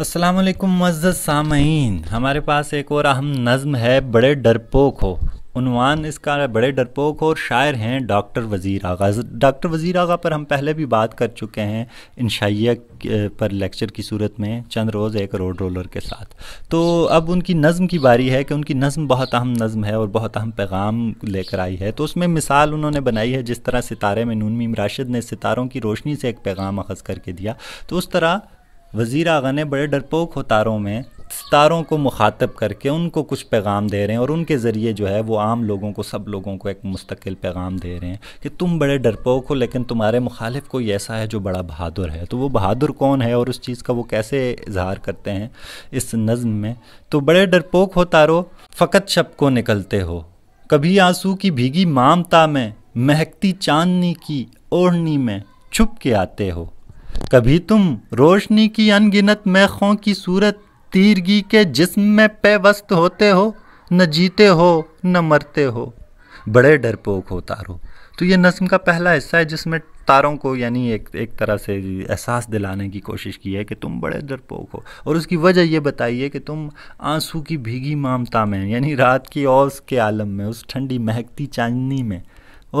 असलम मज़द सामीन हमारे पास एक और अहम नज़म है बड़े डरपोक हो उनवान इसका बड़े डरपोक हो और शायर हैं डॉक्टर वज़ीर आगा डॉक्टर वज़ीर आगा पर हम पहले भी बात कर चुके हैं इंशाइया पर लेक्चर की सूरत में चंद रोज़ एक रोड रोलर के साथ तो अब उनकी नज़म की बारी है कि उनकी नज़म बहुत अहम नज़म है और बहुत अहम पैगाम लेकर आई है तो उसमें मिसाल उन्होंने बनाई है जिस तरह सितारे में नून मीम राशिद ने सितारों की रोशनी से एक पैगाम अखज़ करके दिया तो उस तरह वज़ी आगा ने बड़े डरपोक होतारों में सितारों को मुखातब करके उनको कुछ पैगाम दे रहे हैं और उनके ज़रिए जो है वो आम लोगों को सब लोगों को एक मुस्तकिल पैगाम दे रहे हैं कि तुम बड़े डरपोक हो लेकिन तुम्हारे मुखालिफ कोई ऐसा है जो बड़ा बहादुर है तो वो बहादुर कौन है और उस चीज़ का वो कैसे इजहार करते हैं इस नज़म में तो बड़े डरपोक हो तारो फ़कत शब को निकलते हो कभी आंसू की भीगी मामता में महकती चांदनी की ओढ़नी में छुप के आते हो कभी तुम रोशनी की अनगिनत मैखों की सूरत तीरगी के जिस्म में पेवस्त होते हो न जीते हो न मरते हो बड़े डरपोक हो तारो तो ये नस्म का पहला हिस्सा है जिसमें तारों को यानी एक एक तरह से एहसास दिलाने की कोशिश की है कि तुम बड़े डरपोक हो और उसकी वजह ये बताइए कि तुम आंसू की भीगी मामता में यानी रात की औस के आलम में उस ठंडी महकती चांदनी में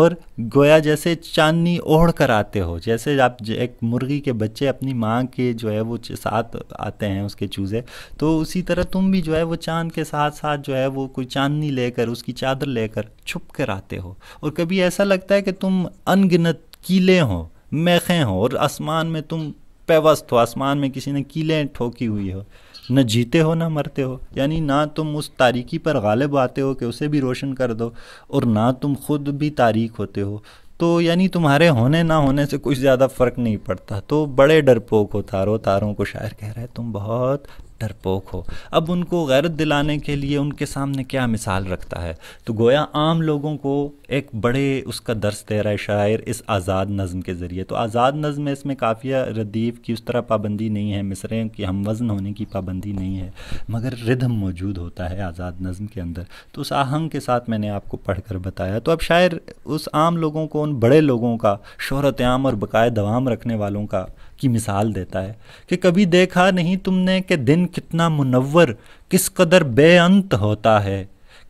और गोया जैसे चांदनी ओढ़ कर आते हो जैसे आप एक मुर्गी के बच्चे अपनी माँ के जो है वो साथ आते हैं उसके चूज़े तो उसी तरह तुम भी जो है वो चांद के साथ साथ जो है वो कोई चांदनी लेकर उसकी चादर लेकर छुप कर आते हो और कभी ऐसा लगता है कि तुम अनगिनत कीले हो मैखें हो और आसमान में तुम पेवस्त हो आसमान में किसी ने कीलें ठोकी हुई हो न जीते हो ना मरते हो यानी ना तुम उस तारीकी पर गालिब आते हो कि उसे भी रोशन कर दो और ना तुम खुद भी तारीख होते हो तो यानी तुम्हारे होने ना होने से कुछ ज़्यादा फ़र्क नहीं पड़ता तो बड़े डरपोक हो तारो तारों को शायर कह रहा है तुम बहुत डरपोक हो अब उनको गैरत दिलाने के लिए उनके सामने क्या मिसाल रखता है तो गोया आम लोगों को एक बड़े उसका दर्स दे रहा है शायर इस आज़ाद नज़म के ज़रिए तो आज़ाद नज़म में इसमें काफ़िया रदीफ़ की उस तरह पाबंदी नहीं है मिसरें की हम वज़न होने की पाबंदी नहीं है मगर रिदम मौजूद होता है आज़ाद नज़म के अंदर तो उस आहंग के साथ मैंने आपको पढ़ कर बताया तो अब शायर उस आम लोगों को उन बड़े लोगों का शहरत आम और बकाए दवाम रखने वालों का की मिसाल देता है कि कभी देखा नहीं तुमने कि दिन कितना मुनवर किस कदर बेअंत होता है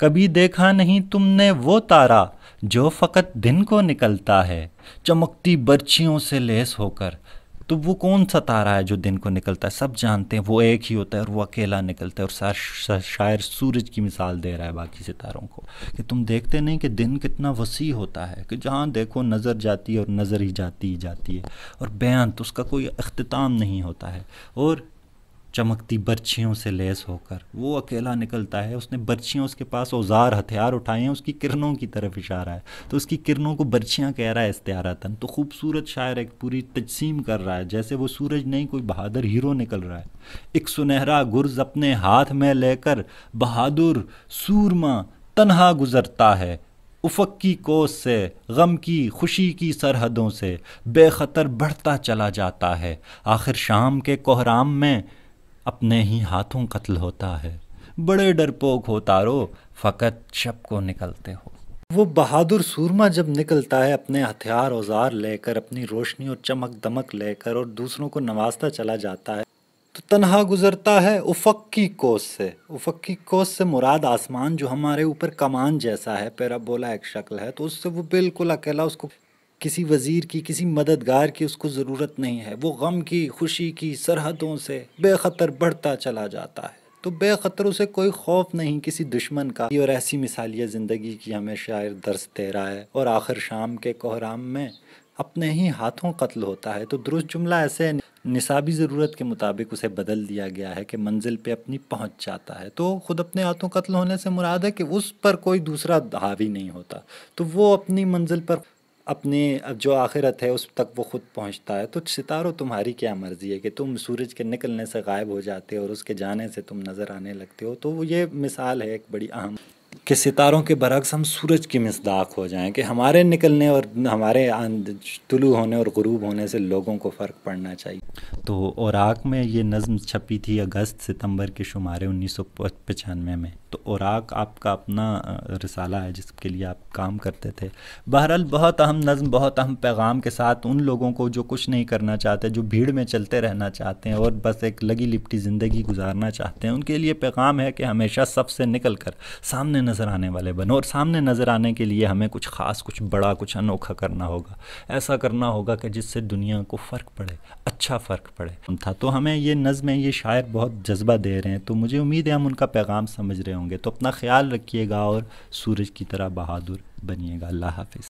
कभी देखा नहीं तुमने वो तारा जो फ़कत दिन को निकलता है चमकती बर्छियों से लेस होकर तो वो कौन सा तारा है जो दिन को निकलता है सब जानते हैं वो एक ही होता है और वो अकेला निकलता है और सार, शायर सूरज की मिसाल दे रहा है बाकी सितारों को कि तुम देखते नहीं कि दिन कितना वसी होता है कि जहाँ देखो नज़र जाती है और नज़र ही जाती ही जाती है और बयान तो उसका कोई अख्ताम नहीं होता है और चमकती बर्छियों से लैस होकर वो अकेला निकलता है उसने बर्छियाँ उसके पास औजार हथियार उठाए हैं उसकी किरणों की तरफ इशारा है तो उसकी किरणों को बर्छियाँ कह रहा है इश्तारतन तो खूबसूरत शायर एक पूरी तजसीम कर रहा है जैसे वो सूरज नहीं कोई बहादुर हीरो निकल रहा है एक सुनहरा गुर्ज अपने हाथ में लेकर बहादुर सूरमा तनहा गुजरता है उफक की कोस से गम की खुशी की सरहदों से बेखतर बढ़ता चला जाता है आखिर शाम के कोहराम में अपने ही हाथों कत्ल होता है बड़े डरपोक हो तारो फ़कत शब को निकलते हो वो बहादुर सूरमा जब निकलता है अपने हथियार औजार लेकर अपनी रोशनी और चमक दमक लेकर और दूसरों को नवाजता चला जाता है तो तनहा गुजरता है उफक की कोस से उफक की कोस से मुराद आसमान जो हमारे ऊपर कमान जैसा है पैराबोला एक शक्ल है तो उससे वो बिल्कुल अकेला उसको किसी वज़ीर की किसी मददगार की उसको ज़रूरत नहीं है वो गम की खुशी की सरहदों से बेखतर बढ़ता चला जाता है तो बेखतर उसे कोई खौफ नहीं किसी दुश्मन का और ऐसी मिसालियाँ ज़िंदगी की हमें शायर दर्ज दे रहा है और आखिर शाम के कोहराम में अपने ही हाथों कत्ल होता है तो दुरुस्त जुमला ऐसे निसाबी ज़रूरत के मुताबिक उसे बदल दिया गया है कि मंजिल पे अपनी पहुंच जाता है तो ख़ुद अपने हाथों कत्ल होने से मुराद है कि उस पर कोई दूसरा हावी नहीं होता तो वो अपनी मंजिल पर अपने जो आखिरत है उस तक वो ख़ुद पहुंचता है तो सितारों तुम्हारी क्या मर्ज़ी है कि तुम सूरज के निकलने से गायब हो जाते हो और उसके जाने से तुम नज़र आने लगते हो तो ये मिसाल है एक बड़ी अहम कि सितारों के बरक्स हम सूरज की मसदाक हो जाएं कि हमारे निकलने और हमारे तुलू होने और गरूब होने से लोगों को फ़र्क पड़ना चाहिए तो औराक में ये नज़म छपी थी अगस्त सितंबर के शुमारे उन्नीस सौ पचानवे में तो औराक आपका अपना रसाला है जिसके लिए आप काम करते थे बहरहाल बहुत अहम नज़म बहुत अहम पैगाम के साथ उन लोगों को जो कुछ नहीं करना चाहते जो भीड़ में चलते रहना चाहते हैं और बस एक लगी लिपटी ज़िंदगी गुजारना चाहते हैं उनके लिए पैगाम है कि हमेशा सबसे निकल कर सामने नज़र आने वाले बनो और सामने नज़र आने के लिए हमें कुछ ख़ास कुछ बड़ा कुछ अनोखा करना होगा ऐसा करना होगा कि जिससे दुनिया को फ़र्क पड़े अच्छा फ़र्क पड़े था तो हमें ये नज़में ये शायर बहुत जज्बा दे रहे हैं तो मुझे उम्मीद है हम उनका पैगाम समझ रहे होंगे तो अपना ख्याल रखिएगा और सूरज की तरह बहादुर बनिएगा अल्लाह हाफि